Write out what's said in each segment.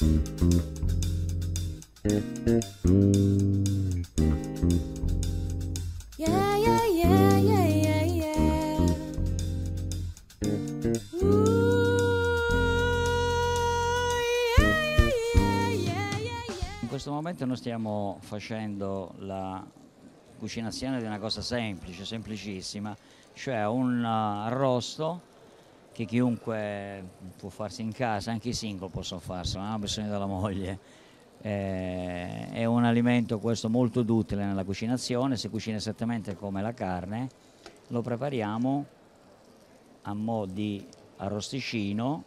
In questo momento noi stiamo facendo la cucinazione di una cosa semplice, semplicissima, cioè un uh, arrosto che chiunque può farsi in casa, anche i single possono farselo, non eh, ha bisogno della moglie. Eh, è un alimento questo molto utile nella cucinazione, si cucina esattamente come la carne, lo prepariamo a mo' di arrosticino,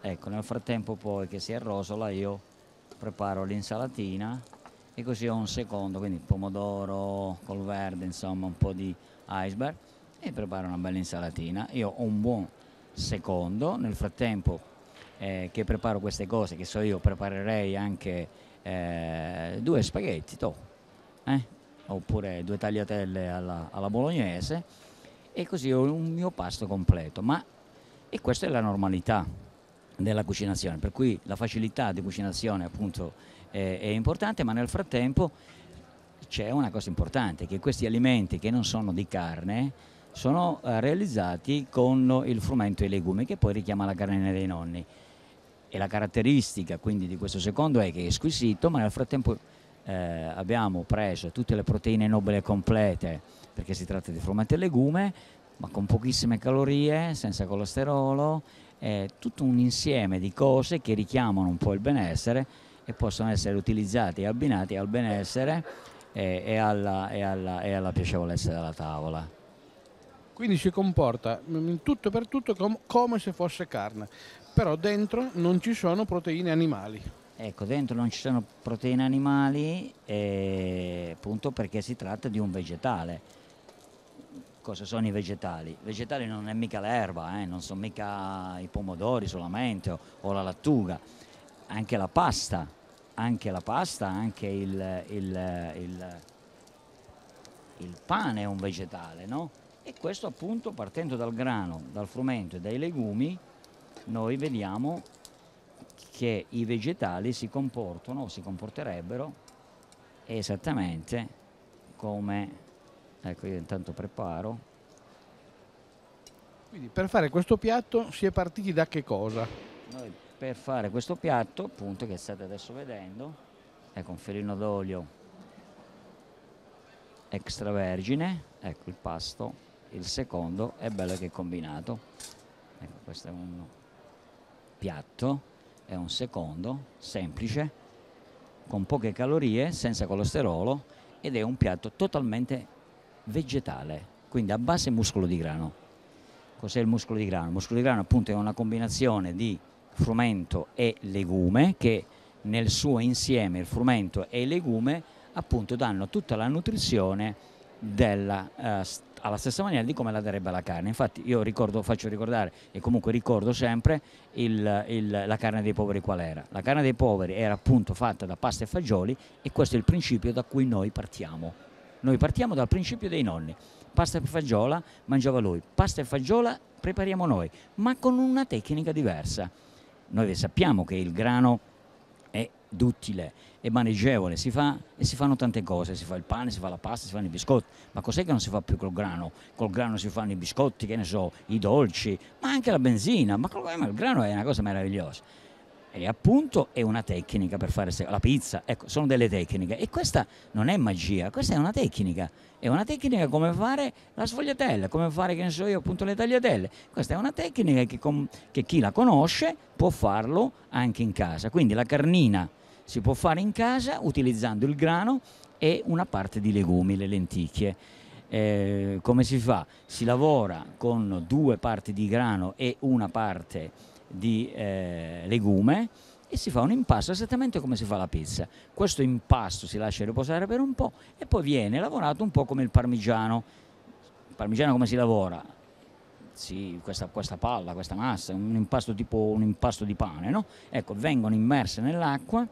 ecco nel frattempo poi che si arrosola io preparo l'insalatina e così ho un secondo, quindi pomodoro col verde, insomma un po' di iceberg e preparo una bella insalatina. Io ho un buon secondo, nel frattempo eh, che preparo queste cose, che so io, preparerei anche eh, due spaghetti, to, eh? oppure due tagliatelle alla, alla, bolognese e così ho un mio pasto completo. Ma e questa è la normalità della cucinazione, per cui la facilità di cucinazione appunto è, è importante, ma nel frattempo c'è una cosa importante, che questi alimenti che non sono di carne, sono eh, realizzati con il frumento e i legumi che poi richiama la carne dei nonni. E la caratteristica quindi di questo secondo è che è squisito, ma nel frattempo eh, abbiamo preso tutte le proteine nobili complete, perché si tratta di frumento e legume, ma con pochissime calorie, senza colesterolo, eh, tutto un insieme di cose che richiamano un po' il benessere e possono essere utilizzati e abbinati al benessere eh, e, alla, e, alla, e alla piacevolezza della tavola quindi si comporta in tutto e per tutto com come se fosse carne, però dentro non ci sono proteine animali. Ecco, dentro non ci sono proteine animali eh, appunto perché si tratta di un vegetale. Cosa sono i vegetali? I vegetali non è mica l'erba, eh, non sono mica i pomodori solamente o, o, la lattuga, anche la pasta, anche la pasta, anche il, il, il, il pane è un vegetale, no? e questo appunto partendo dal grano, dal frumento e dai legumi noi vediamo che i vegetali si comportano o si comporterebbero esattamente come ecco io intanto preparo quindi per fare questo piatto si è partiti da che cosa? Noi per fare questo piatto appunto che state adesso vedendo è con filino d'olio extravergine ecco il pasto il secondo è bello che è combinato ecco questo è un piatto è un secondo semplice con poche calorie senza colesterolo ed è un piatto totalmente vegetale quindi a base muscolo di grano cos'è il muscolo di grano? il muscolo di grano appunto è una combinazione di frumento e legume che nel suo insieme il frumento e il legume appunto danno tutta la nutrizione della eh, alla stessa maniera di come la darebbe la carne. Infatti io ricordo, faccio ricordare e comunque ricordo sempre il, il, la carne dei poveri qual era. La carne dei poveri era appunto fatta da pasta e fagioli e questo è il principio da cui noi partiamo. Noi partiamo dal principio dei nonni. Pasta e fagiola mangiava lui, pasta e fagiola prepariamo noi, ma con una tecnica diversa. Noi sappiamo che il grano è duttile, è maneggevole, si fa e si fanno tante cose, si fa il pane, si fa la pasta, si fanno i biscotti, ma cos'è che non si fa più col grano? Col grano si fanno i biscotti, che ne so, i dolci, ma anche la benzina, ma, il grano è una cosa meravigliosa. E appunto è una tecnica per fare la pizza, ecco, sono delle tecniche e questa non è magia, questa è una tecnica, è una tecnica come fare la sfogliatella, come fare che ne so io appunto le tagliatelle, questa è una tecnica che, che chi la conosce può farlo anche in casa, quindi la carnina si può fare in casa utilizzando il grano e una parte di legumi, le lenticchie. Eh, come si fa? Si lavora con due parti di grano e una parte di eh, legume e si fa un impasto esattamente come si fa la pizza. Questo impasto si lascia riposare per un po' e poi viene lavorato un po' come il parmigiano. Il parmigiano come si lavora? Sì, questa, questa palla, questa massa, un impasto tipo un impasto di pane, no? Ecco, vengono immerse nell'acqua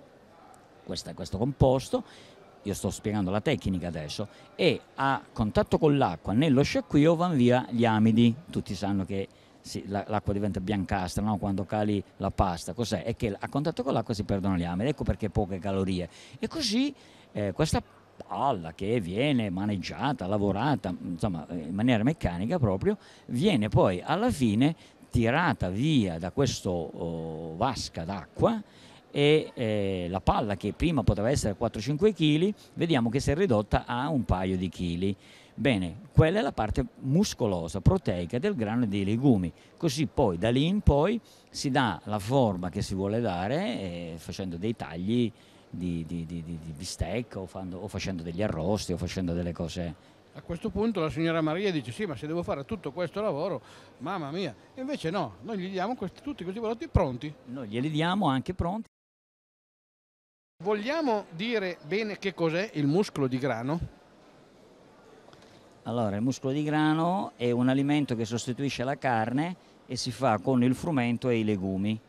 questa, questo composto, io sto spiegando la tecnica adesso, e a contatto con l'acqua nello sciacquio van via gli amidi, tutti sanno che si, l'acqua diventa biancastra no? quando cali la pasta, cos'è? È che a contatto con l'acqua si perdono gli amidi, ecco perché poche calorie. E così eh, questa palla che viene maneggiata, lavorata, insomma eh, in maniera meccanica proprio, viene poi alla fine tirata via da questa oh, vasca d'acqua e eh, la palla che prima poteva essere 4-5 kg vediamo che si è ridotta a un paio di chili. Bene, quella è la parte muscolosa, proteica del grano e dei legumi, così poi da lì in poi si dà la forma che si vuole dare eh, facendo dei tagli di, di, di, di bistecca o, fando, o facendo degli arrosti o facendo delle cose a questo punto la signora Maria dice sì ma se devo fare tutto questo lavoro, mamma mia, invece no, noi gli diamo questi, tutti questi prodotti pronti. Noi glieli diamo anche pronti. Vogliamo dire bene che cos'è il muscolo di grano? Allora, il muscolo di grano è un alimento che sostituisce la carne e si fa con il frumento e i legumi.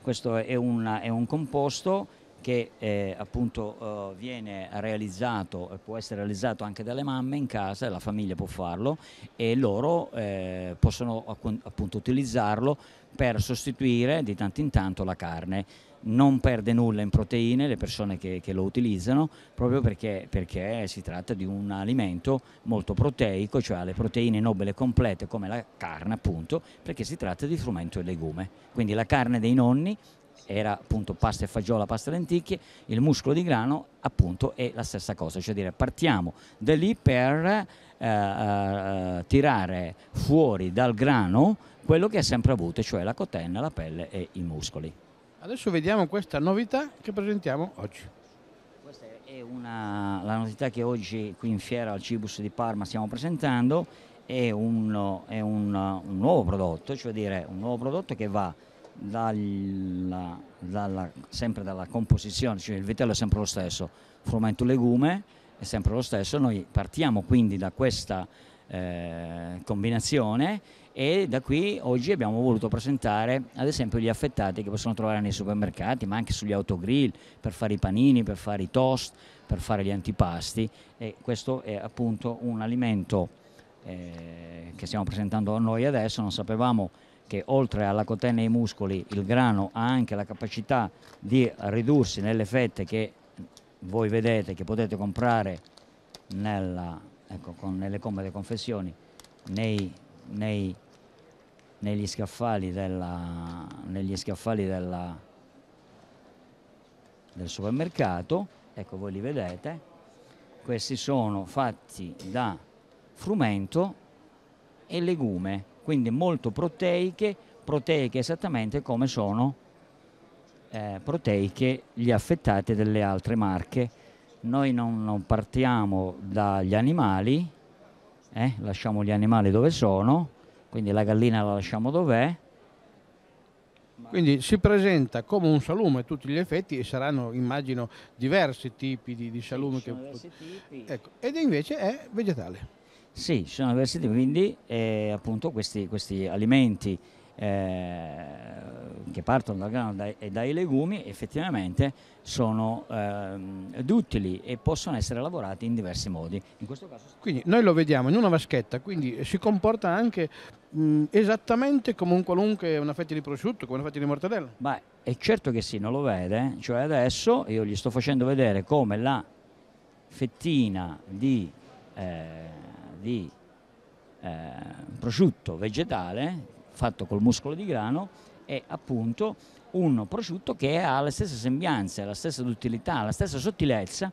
Questo è, una, è un composto che eh, appunto eh, viene realizzato e può essere realizzato anche dalle mamme in casa, la famiglia può farlo e loro eh, possono appunto utilizzarlo per sostituire di tanto in tanto la carne non perde nulla in proteine le persone che, che lo utilizzano proprio perché, perché, si tratta di un alimento molto proteico, cioè ha le proteine nobile complete come la carne appunto, perché si tratta di frumento e legume. Quindi la carne dei nonni era appunto pasta e fagiola, pasta e lenticchie, il muscolo di grano appunto è la stessa cosa, cioè dire partiamo da lì per eh, eh, tirare fuori dal grano quello che ha sempre avuto, cioè la cotenna, la pelle e i muscoli. Adesso vediamo questa novità che presentiamo oggi. Questa è una, la novità che oggi qui in fiera al Cibus di Parma stiamo presentando, è, un, è un, un nuovo prodotto, cioè dire un nuovo prodotto che va dalla, dalla, sempre dalla composizione, cioè il vitello è sempre lo stesso, frumento legume è sempre lo stesso, noi partiamo quindi da questa eh, combinazione e da qui oggi abbiamo voluto presentare ad esempio gli affettati che possono trovare nei supermercati ma anche sugli autogrill per fare i panini, per fare i toast, per fare gli antipasti e questo è appunto un alimento eh, che stiamo presentando a noi adesso, non sapevamo che oltre alla cotenna ai muscoli il grano ha anche la capacità di ridursi nelle fette che voi vedete che potete comprare nella ecco, con, nelle comode confessioni, nei, nei, negli scaffali, della, negli scaffali della, del supermercato, ecco voi li vedete, questi sono fatti da frumento e legume, quindi molto proteiche, proteiche esattamente come sono eh, proteiche gli affettati delle altre marche noi non, non partiamo dagli animali, eh? lasciamo gli animali dove sono, quindi la gallina la lasciamo dov'è. Quindi si presenta come un salume a tutti gli effetti e saranno, immagino, diversi tipi di, di salume. Che... Ecco. Ed invece è vegetale. Sì, ci sono diversi tipi, quindi eh, appunto questi, questi alimenti eh, che partono dal grano e dai legumi effettivamente sono ehm, duttili e possono essere lavorati in diversi modi. In questo caso... Quindi noi lo vediamo in una vaschetta, quindi si comporta anche mh, esattamente come un qualunque una fetta di prosciutto, come una fetta di mortadella? Beh, è certo che sì, non lo vede, cioè adesso io gli sto facendo vedere come la fettina di, eh, di eh, prosciutto vegetale fatto col muscolo di grano è appunto un prosciutto che ha la stessa sembianza, la stessa duttilità, la stessa sottilezza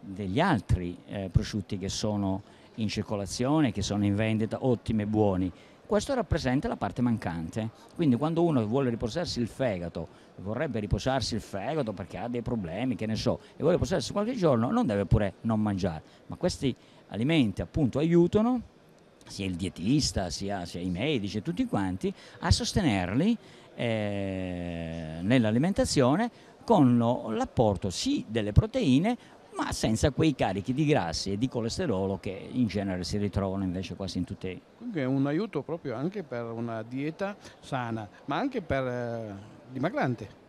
degli altri eh, prosciutti che sono in circolazione, che sono in vendita, ottimi e buoni. Questo rappresenta la parte mancante, quindi quando uno vuole riposarsi il fegato, vorrebbe riposarsi il fegato perché ha dei problemi, che ne so, e vuole riposarsi qualche giorno, non deve pure non mangiare, ma questi alimenti appunto aiutano sia il dietista, sia, sia i medici, tutti quanti, a sostenerli eh, nell'alimentazione con l'apporto sì delle proteine ma senza quei carichi di grassi e di colesterolo che in genere si ritrovano invece quasi in tutti. Quindi è un aiuto proprio anche per una dieta sana, ma anche per eh, dimagrante.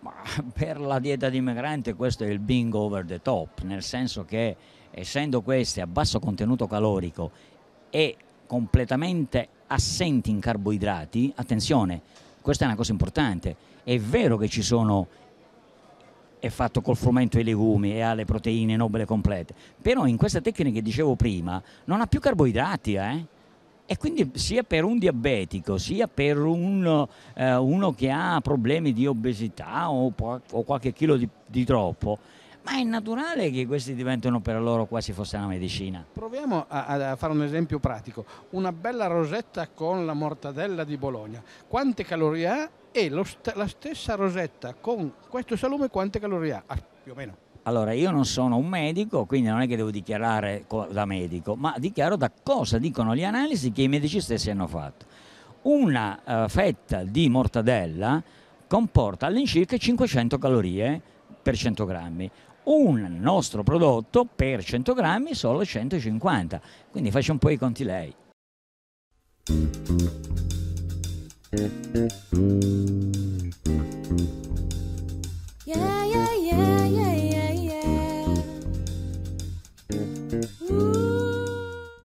Ma per la dieta dimagrante questo è il bing over the top, nel senso che essendo queste a basso contenuto calorico e completamente assenti in carboidrati, attenzione, questa è una cosa importante, è vero che ci sono è fatto col frumento e i legumi e ha le proteine nobile complete, però in questa tecnica che dicevo prima non ha più carboidrati, eh? E quindi sia per un diabetico, sia per uno, eh, uno che ha problemi di obesità o, o qualche chilo di, di troppo, ma è naturale che questi diventino per loro quasi fosse una medicina. Proviamo a, a, fare un esempio pratico, una bella rosetta con la mortadella di Bologna, quante calorie ha e st la stessa rosetta con questo salume quante calorie ha? Ah, più o meno. Allora, io non sono un medico, quindi non è che devo dichiarare da medico, ma dichiaro da cosa dicono le analisi che i medici stessi hanno fatto. Una uh, fetta di mortadella comporta all'incirca 500 calorie per 100 grammi un nostro prodotto per 100 grammi solo 150. Quindi faccia un po' i conti lei. Thank you.